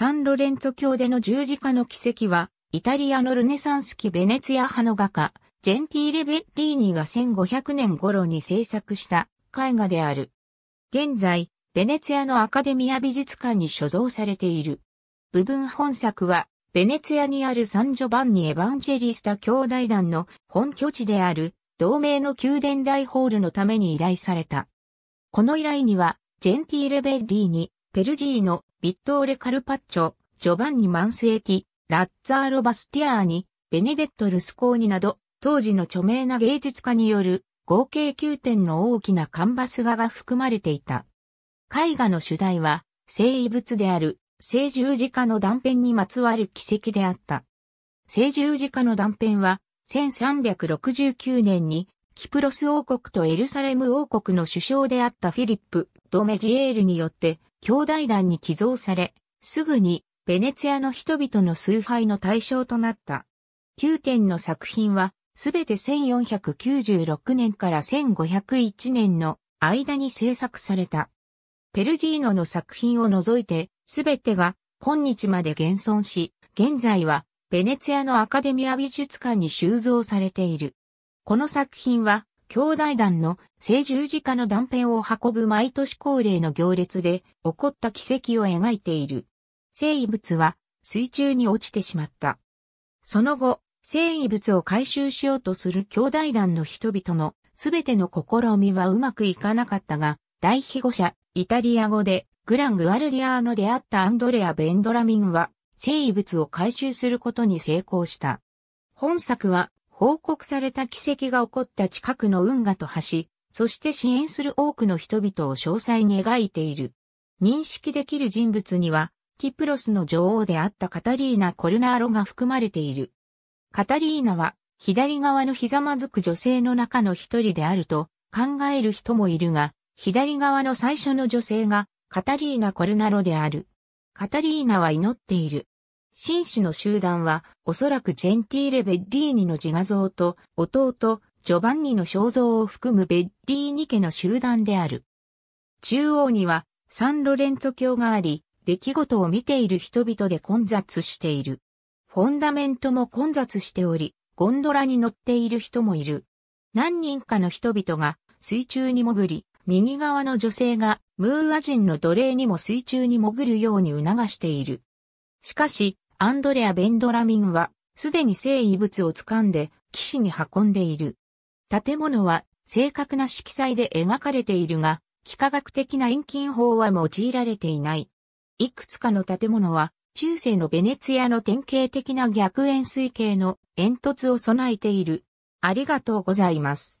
サンロレンツォ教での十字架の奇跡は、イタリアのルネサンス期ベネツィア派の画家、ジェンティーレ・ベッリーニが1500年頃に制作した絵画である。現在、ベネツィアのアカデミア美術館に所蔵されている。部分本作は、ベネツィアにあるサンジョバンニ・エヴァンジェリスタ兄弟団の本拠地である、同盟の宮殿大ホールのために依頼された。この依頼には、ジェンティーレ・ベッリーニ、ペルジーノ、ビットーレ・カルパッチョ、ジョバンニ・マンスエティ、ラッツァーロ・バスティアーニ、ベネデット・ルスコーニなど、当時の著名な芸術家による合計9点の大きなカンバス画が含まれていた。絵画の主題は、聖遺物である、聖十字架の断片にまつわる奇跡であった。聖十字架の断片は、1369年に、キプロス王国とエルサレム王国の首相であったフィリップ・ドメジエールによって、兄弟団に寄贈され、すぐにベネツィアの人々の崇拝の対象となった。9点の作品は、すべて1496年から1501年の間に制作された。ペルジーノの作品を除いて、すべてが今日まで現存し、現在はベネツィアのアカデミア美術館に収蔵されている。この作品は、兄弟団の聖十字架の断片を運ぶ毎年恒例の行列で起こった奇跡を描いている。聖遺物は水中に落ちてしまった。その後、聖遺物を回収しようとする兄弟団の人々のすべての試みはうまくいかなかったが、大庇護者、イタリア語でグラングアルディアーノであったアンドレア・ベンドラミンは、聖遺物を回収することに成功した。本作は報告された奇跡が起こった近くの運河と橋、そして支援する多くの人々を詳細に描いている。認識できる人物には、キプロスの女王であったカタリーナ・コルナーロが含まれている。カタリーナは、左側のひざまずく女性の中の一人であると考える人もいるが、左側の最初の女性がカタリーナ・コルナロである。カタリーナは祈っている。紳士の集団はおそらくジェンティーレ・ベッリーニの自画像と弟ジョバンニの肖像を含むベッリーニ家の集団である。中央にはサンロレンツォ教があり、出来事を見ている人々で混雑している。フォンダメントも混雑しており、ゴンドラに乗っている人もいる。何人かの人々が水中に潜り、右側の女性がムーア人の奴隷にも水中に潜るように促している。しかし、アンドレア・ベンドラミンは、すでに聖遺物を掴んで、騎士に運んでいる。建物は正確な色彩で描かれているが、幾何学的な遠近法は用いられていない。いくつかの建物は、中世のベネツィアの典型的な逆円錐形の煙突を備えている。ありがとうございます。